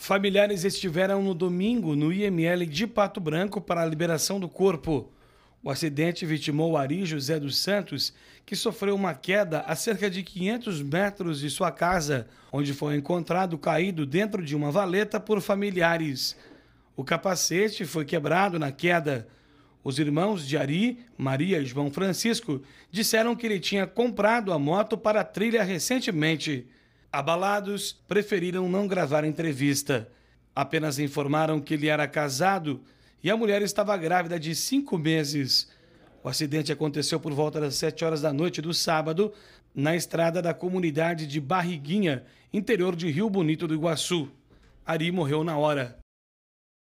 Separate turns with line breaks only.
Familiares estiveram no domingo no IML de Pato Branco para a liberação do corpo. O acidente vitimou Ari José dos Santos, que sofreu uma queda a cerca de 500 metros de sua casa, onde foi encontrado caído dentro de uma valeta por familiares. O capacete foi quebrado na queda. Os irmãos de Ari, Maria e João Francisco, disseram que ele tinha comprado a moto para a trilha recentemente. Abalados, preferiram não gravar entrevista. Apenas informaram que ele era casado e a mulher estava grávida de cinco meses. O acidente aconteceu por volta das sete horas da noite do sábado, na estrada da comunidade de Barriguinha, interior de Rio Bonito do Iguaçu. Ari morreu na hora.